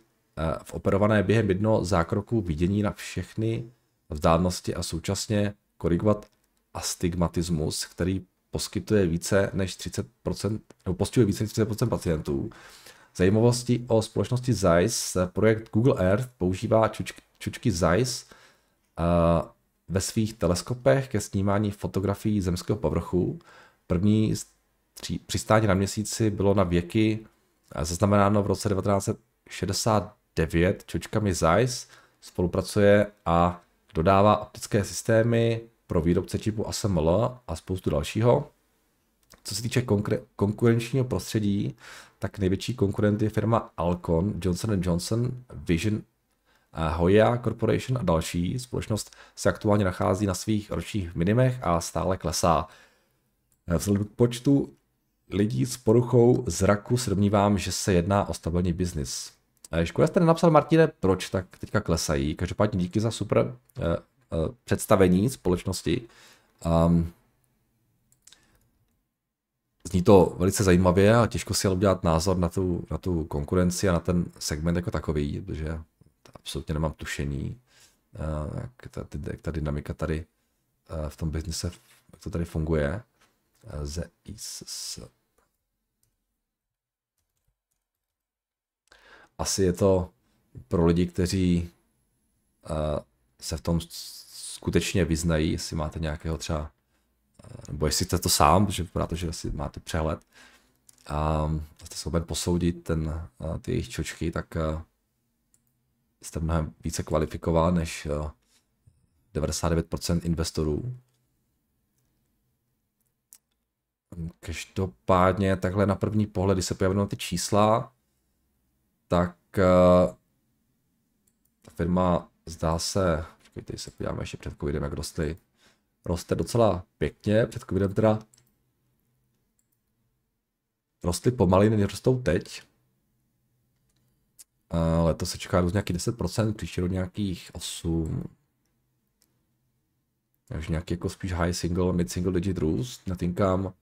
v operované během jednoho zákroku vidění na všechny vzdálenosti a současně korigovat astigmatismus, který poskytuje více než 30%, nebo postihuje více než 30% pacientů. Zajímavosti o společnosti ZEISS, projekt Google Earth používá čučky, čučky ZEISS uh, ve svých teleskopech ke snímání fotografií zemského povrchu. První tří, přistání na měsíci bylo na věky eh, zaznamenáno v roce 1969 čočkami ZEISS, spolupracuje a dodává optické systémy, pro výrobce čipu ASML a spoustu dalšího. Co se týče konkurenčního prostředí, tak největší konkurent je firma Alcon, Johnson Johnson, Vision, eh, Hoya Corporation a další. Společnost se aktuálně nachází na svých ročních minimech a stále klesá. Eh, vzhledem k počtu lidí s poruchou zraku se domnívám, že se jedná o stabilní biznis. Eh, škoda jste nenapsal, Martine, proč tak teďka klesají. Každopádně díky za super Eh, představení společnosti. Um, zní to velice zajímavě a těžko si ale udělat názor na tu, na tu konkurenci a na ten segment jako takový, protože absolutně nemám tušení, eh, jak ta, jak ta dynamika tady eh, v tom biznise, jak to tady funguje. ZIS. Asi je to pro lidi, kteří se v tom skutečně vyznají, jestli máte nějakého třeba, eh, nebo jestli jste to sám, protože vypadá to, že asi máte přehled, a jste schopen posoudit ten, eh, ty jejich čočky, tak eh, jste mnohem více kvalifikován než 99% investorů. Každopádně takhle na první pohled, když se pojaví ty čísla, tak ta firma zdá se, počkejte, se podíváme ještě před covidem, jak rostly. Roste docela pěkně, před covidem teda rostly pomaly, než rostou teď. ale to se čeká různě nějaký 10%, příští rok nějakých 8. Takže nějaký jako spíš high single, mid single digit růst. Natinkám,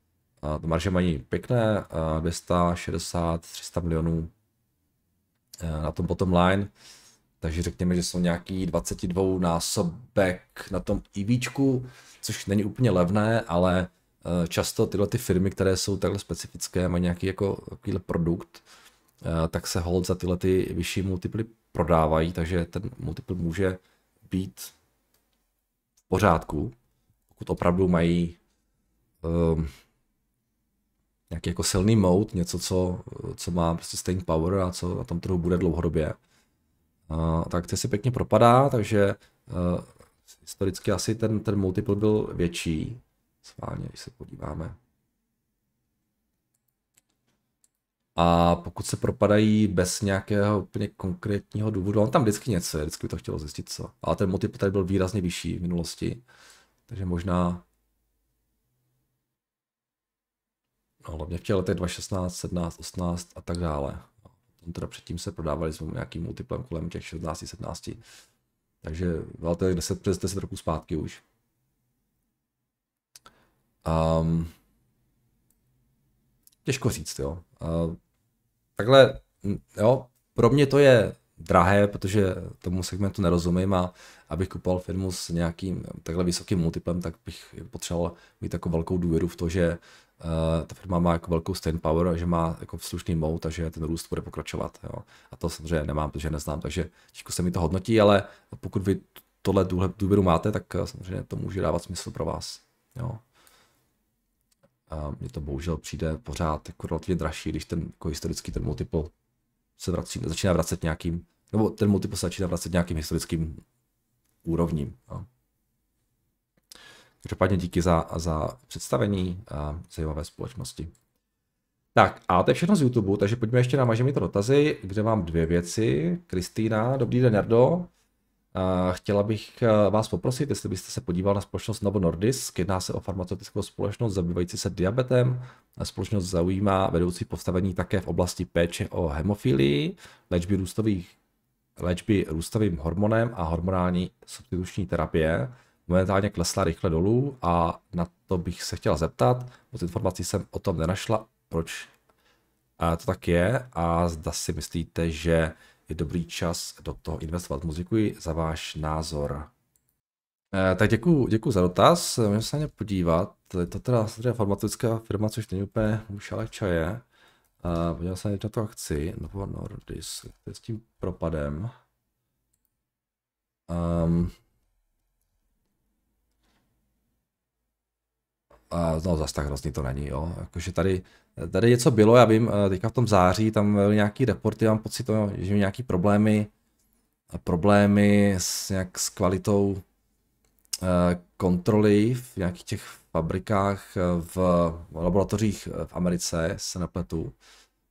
kam, to marže mají pěkné, 260, 300 milionů eh, na tom bottom line. Takže řekněme, že jsou nějaký 22 násobek na tom EV, což není úplně levné, ale eh, často tyhle ty firmy, které jsou takhle specifické, mají nějaký jako takovýhle produkt, eh, tak se hold za tyhle ty vyšší multiply prodávají, takže ten multiple může být v pořádku, pokud opravdu mají um, nějaký jako silný mode, něco, co, co má prostě staying power a co na tom trhu bude dlouhodobě. Tak ta akce se pěkně propadá, takže uh, historicky asi ten, ten multiple byl větší. Sváně, když se podíváme. A pokud se propadají bez nějakého úplně konkrétního důvodu, on tam vždycky něco je, vždycky by to chtělo zjistit co. Ale ten multiple tady byl výrazně vyšší v minulosti, takže možná No, hlavně v těch letech 2016, 17, 18 a tak dále teda předtím se prodávali s nějakým multiplem kolem těch 16-17. Takže to je 10, přes 10 roků zpátky už. Um, těžko říct, jo. Uh, takhle, jo, pro mě to je drahé, protože tomu segmentu nerozumím a abych kupoval firmu s nějakým takhle vysokým multiplem, tak bych potřeboval mít takovou velkou důvěru v to, že Eh, ta firma má jako velkou staying power, že má jako slušný mou, takže ten růst bude pokračovat. Jo. A to samozřejmě nemám, protože neznám, takže těžko se mi to hodnotí, ale pokud vy tohle důvěru máte, tak eh, samozřejmě to může dávat smysl pro vás. Jo. A mně to bohužel přijde pořád jako relativně dražší, když ten jako historický ten multiple se vrací, začíná vracet nějakým, nebo ten multiple se začíná vracet nějakým historickým úrovním. Jo. Každopádně díky za, za představení a zajímavé společnosti. Tak a to je všechno z YouTube, takže pojďme ještě na Mažemi to dotazy, kde mám dvě věci. Kristýna, dobrý den, Nerdo. Chtěla bych e, vás poprosit, jestli byste se podíval na společnost Novo Nordisk. Jedná se o farmaceutickou společnost zabývající se diabetem. Společnost zaujímá vedoucí postavení také v oblasti péče o hemofilii, léčby, růstových, léčby růstovým hormonem a hormonální substituční terapie momentálně klesla rychle dolů a na to bych se chtěla zeptat. Moc informací jsem o tom nenašla, proč to tak je a zda si myslíte, že je dobrý čas do toho investovat. Moc děkuji za váš názor. E, tak děkuji, děkuji za dotaz, můžeme se na ně podívat. Je to teda, teda farmaceutická firma, což není úplně už ale čaje. E, Podívám podíval se na tu akci, Novo Nordisk, s tím propadem. Um, a no zas tak hrozný to není, jo. Jakože tady, tady něco bylo, já vím, eh, teďka v tom září tam byly nějaký reporty, mám pocit, že měl nějaký problémy, eh, problémy s, nějak s kvalitou eh, kontroly v nějakých těch fabrikách v laboratořích v Americe, se nepletu,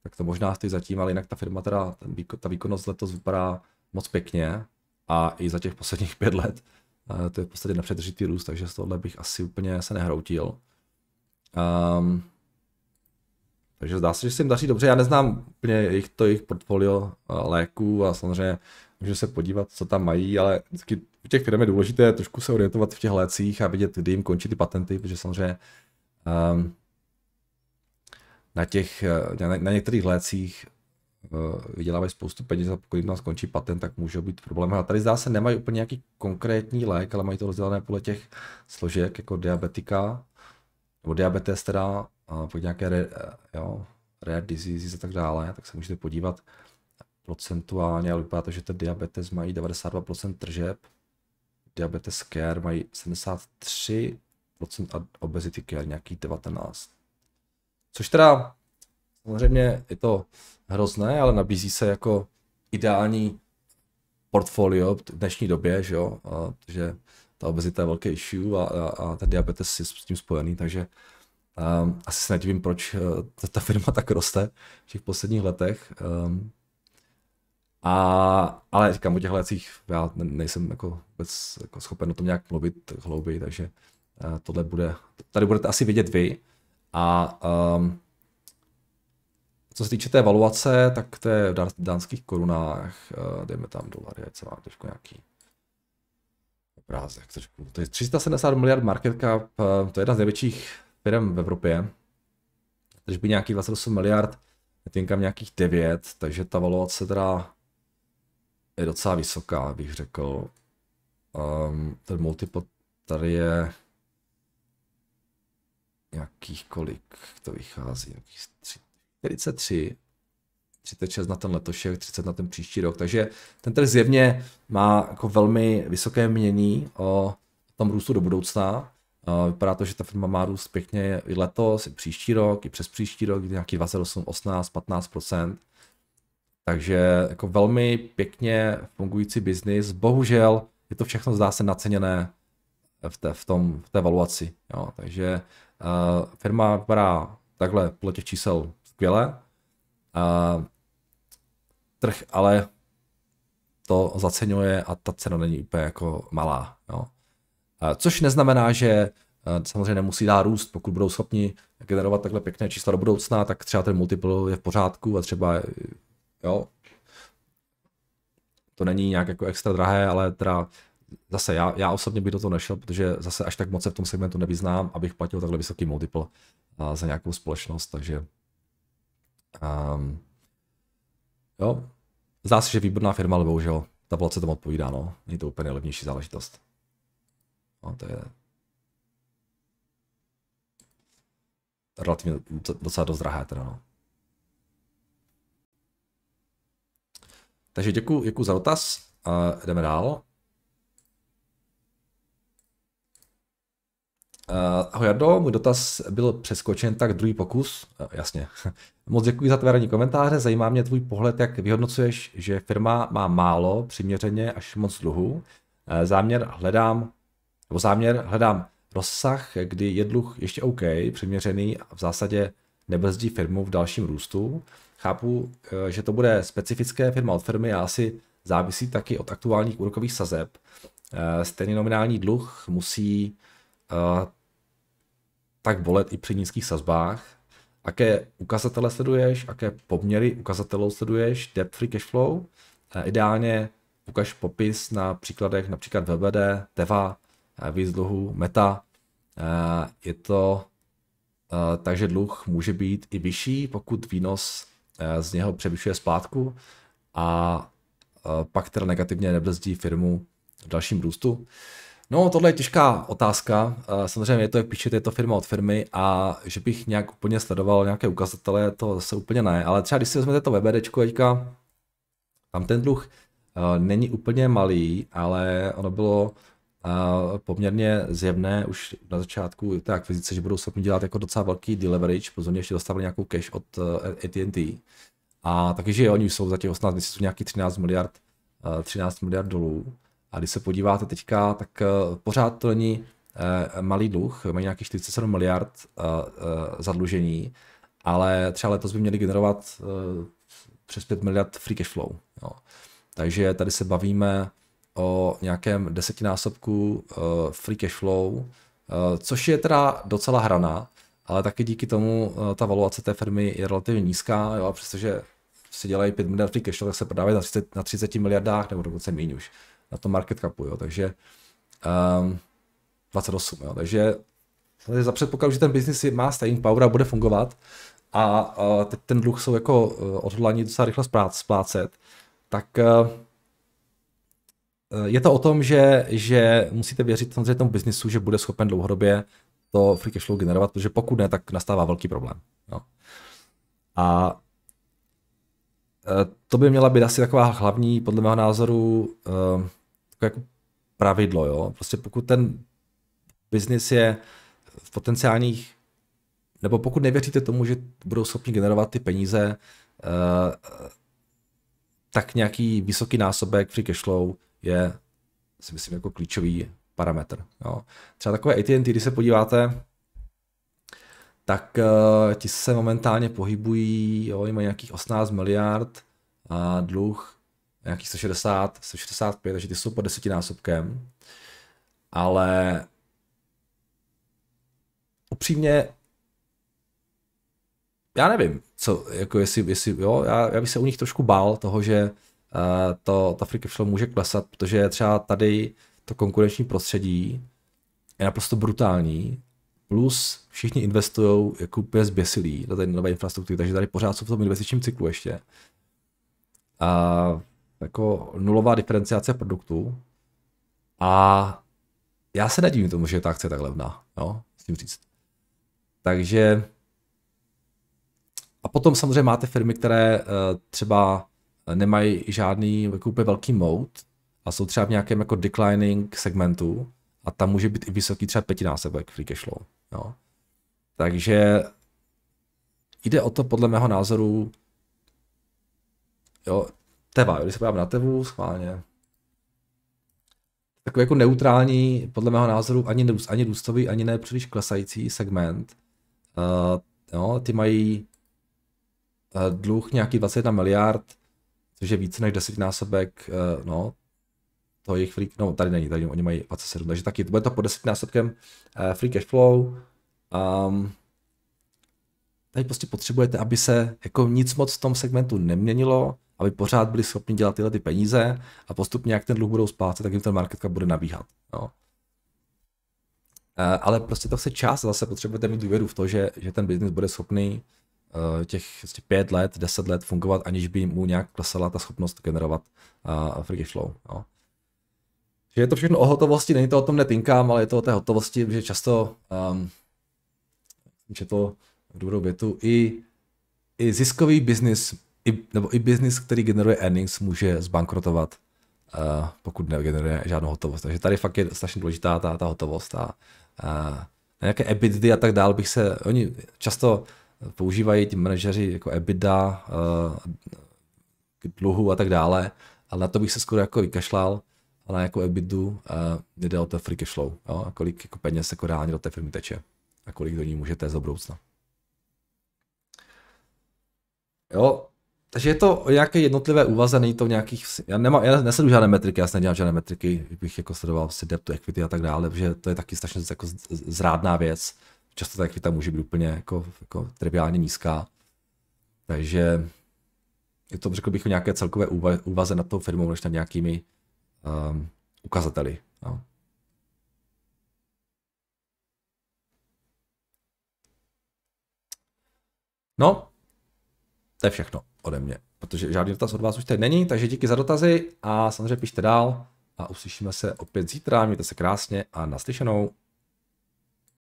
tak to možná ty zatím, ale jinak ta firma teda, ta výkonnost letos vypadá moc pěkně a i za těch posledních pět let to je v podstatě nepřetržitý růst, takže z tohohle bych asi úplně se nehroutil. Um, takže zdá se, že se jim daří dobře. Já neznám úplně jejich, to jejich portfolio eh, léků a samozřejmě můžu se podívat, co tam mají, ale vždycky u těch firm je důležité trošku se orientovat v těch lécích a vidět, kdy jim končí ty patenty, protože samozřejmě um, na, těch, eh, na, na některých lécích eh, vydělávají spoustu peněz a pokud nás skončí patent, tak může být problém. A tady zdá se, nemají úplně nějaký konkrétní lék, ale mají to rozdělené podle těch složek, jako diabetika, nebo diabetes teda, a nějaké rare, eh, jo, rare diseases a tak dále, tak se můžete podívat procentuálně, ale vypadá to, že ten diabetes mají 92% tržeb, diabetes care mají 73% a obesity care nějaký 19%. Což teda samozřejmě je to hrozné, ale nabízí se jako ideální portfolio v dnešní době, že jo, že ta obezita je velký issue a, a, a ten diabetes je s tím spojený, takže um, asi se nedivím, proč uh, ta, firma tak roste v těch posledních letech. Um, a, ale říkám o těch lécích, já nejsem jako vůbec jako schopen o tom nějak mluvit hlouběji, takže uh, tohle bude, tady budete asi vidět vy. A um, co se týče té valuace, tak to je v dánských korunách, uh, dejme tam dolary, ať se vám trošku nějaký obrázek trošku. To je 370 miliard market cap, eh, to je jedna z největších firm v Evropě. by nějakých 28 miliard, Netinkam nějakých 9, takže ta valuace teda je docela vysoká, bych řekl. Um, ten multiple tady je nějakých kolik to vychází, nějakých 43. 36 na ten letošek, 30 na ten příští rok. Takže ten trh zjevně má jako velmi vysoké mění o eh, tom růstu do budoucna. Eh, vypadá to, že ta firma má růst pěkně i letos, i příští rok, i přes příští rok, nějaký 28, 18, 15 Takže jako velmi pěkně fungující biznis. Bohužel je to všechno zdá se naceněné v té, v tom, v té valuaci. Jo. Takže uh, firma vypadá takhle podle těch čísel skvěle. Uh, trh ale to zaceňuje a ta cena není úplně jako malá. Jo. Eh, což neznamená, že eh, samozřejmě nemusí dát růst, pokud budou schopni generovat takhle pěkné čísla do budoucna, tak třeba ten multiple je v pořádku a třeba jo, to není nějak jako extra drahé, ale teda zase já, já osobně bych do toho nešel, protože zase až tak moc se v tom segmentu nevyznám, abych platil takhle vysoký multiple eh, za nějakou společnost, takže um, Jo? Zdá se, že výborná firma, ale bohužel ta bloce tomu odpovídá, no. Není to úplně levnější záležitost. No, to je relativně docela dost drahé teda, no. Takže děkuji děkuji za dotaz a jdeme dál. Eh, ahoj Jardo, můj dotaz byl přeskočen, tak druhý pokus, eh, jasně. Moc děkuji za tvé komentáře, zajímá mě tvůj pohled, jak vyhodnocuješ, že firma má málo, přiměřeně až moc dluhu. Eh, záměr hledám, nebo záměr hledám rozsah, kdy je dluh ještě OK, přiměřený a v zásadě nebrzdí firmu v dalším růstu. Chápu, že to bude specifické firma od firmy a asi závisí taky od aktuálních úrokových sazeb. Stejný nominální dluh musí tak volet i při nízkých sazbách. Aké ukazatele sleduješ, aké poměry ukazatelů sleduješ, debt free cash flow. Ideálně ukaž popis na příkladech například VBD, TEVA, víc META. Je to takže dluh může být i vyšší, pokud výnos z něho převyšuje splátku a pak teda negativně nebrzdí firmu v dalším růstu. No, tohle je těžká otázka. Eh, samozřejmě je to, jak píšete, je to firma od firmy a že bych nějak úplně sledoval nějaké ukazatele, to se úplně ne. Ale třeba když si vezmete to VBD, teďka, tam ten dluh eh, není úplně malý, ale ono bylo eh, poměrně zjevné už na začátku té akvizice, že budou schopni dělat jako docela velký deleverage, protože ještě dostávali nějakou cash od AT&T. A takže oni jsou za těch 18 měsíců nějaký 13 miliard, 13 miliard dolů. A když se podíváte teďka, tak eh, pořád to není eh, malý dluh, mají nějakých 47 miliard eh, zadlužení, ale třeba letos by měli generovat přes 5 miliard free cash flow. Jo. Takže tady se bavíme o nějakém desetinásobku free cash flow, což je teda docela hrana, ale taky díky tomu ta valuace té firmy je relativně nízká, jo, a přestože si dělají 5 miliard free cash flow, tak se prodávají na 30, na 30 miliardách nebo dokonce méně už na tom market capu, jo, takže um, ehm, 28, jo, takže za předpokladu, že ten biznis má staying power a bude fungovat a, uh, teď ten dluh jsou jako eh, odhodlání docela rychle splácet, tak eh, eh, je to o tom, že, že musíte věřit samozřejmě tomu biznisu, že bude schopen dlouhodobě to free cash flow generovat, protože pokud ne, tak nastává velký problém. Jo. A to by měla být asi taková hlavní, podle mého názoru, jako, jako pravidlo. Jo? Prostě pokud ten biznis je v potenciálních, nebo pokud nevěříte tomu, že budou schopni generovat ty peníze, eh, tak nějaký vysoký násobek free cash flow je, si myslím, jako klíčový parametr. Jo. Třeba takové AT&T, když se podíváte, tak uh, ti se momentálně pohybují, jo, mají nějakých 18 miliard a eh, dluh nějakých 160, 165, takže ty jsou pod desetinásobkem. Ale upřímně já nevím, co, jako jestli, jestli jo, já, já bych se u nich trošku bál toho, že uh, to, ta free cash může klesat, protože třeba tady to konkurenční prostředí je naprosto brutální, plus všichni investují jako úplně zběsilí do té nové infrastruktury, takže tady pořád jsou v tom investičním cyklu ještě. A uh, jako nulová diferenciace produktů a já se nedivím tomu, že ta akce je tak levná, jo, s tím říct. Takže a potom samozřejmě máte firmy, které eh, třeba nemají žádný jako úplně velký mout a jsou třeba v nějakém jako declining segmentu a tam může být i vysoký třeba pětinásobek free cash flow. Jo. Takže jde o to podle mého názoru, jo, Teva, jo, když se podívám na Tevu, schválně. Takový jako neutrální, podle mého názoru, ani, růst, ani růstový, ani ne příliš klesající segment. Uh, jo, ty mají uh, dluh nějaký 21 miliard, což je více než násobek, uh, eh, no, to jejich free, no tady není, tady oni mají 27, takže taky bude to po násobkem uh, free cash flow. Um, tady prostě potřebujete, aby se jako nic moc v tom segmentu neměnilo, aby pořád byli schopni dělat tyhle ty peníze a postupně, jak ten dluh budou splácet, tak jim ten marketka bude nabíhat. No. Ale prostě to se čas, zase potřebujete mít důvěru v to, že, že ten biznis bude schopný eh, těch prostě pět let, deset let fungovat, aniž by mu nějak klesala ta schopnost generovat eh, free cash flow. No. Že je to všechno o hotovosti, není to o tom netinkám, ale je to o té hotovosti, že často um, to dobrou větu, i, i ziskový biznis i, nebo i business, který generuje earnings, může zbankrotovat, uh, pokud negeneruje žádnou hotovost. Takže tady fakt je strašně důležitá ta, ta hotovost a uh, nějaké EBITDA a tak dál bych se, oni často používají ti manažeři jako EBITDA, uh, dluhu a tak dále, ale na to bych se skoro jako vykašlal, ale jako EBITDA uh, eh, jde o to free cash flow, jo? a kolik jako peněz jako reálně do té firmy teče a kolik do ní můžete do Jo, takže je to nějaké jednotlivé úvaze, není to nějakých, já, nemám, já nesedu žádné metriky, já si nedělám žádné metriky, bych jako sledoval si debt to equity a tak dále, protože to je taky strašně jako zrádná věc. Často ta equity může být úplně jako, jako triviálně nízká. Takže je to, řekl bych, nějaké celkové úvaze nad tou firmou, než nad nějakými um, ukazateli. No. no, to je všechno ode mě, protože žádný dotaz od vás už tady není, takže díky za dotazy a samozřejmě pište dál a uslyšíme se opět zítra, mějte se krásně a naslyšenou.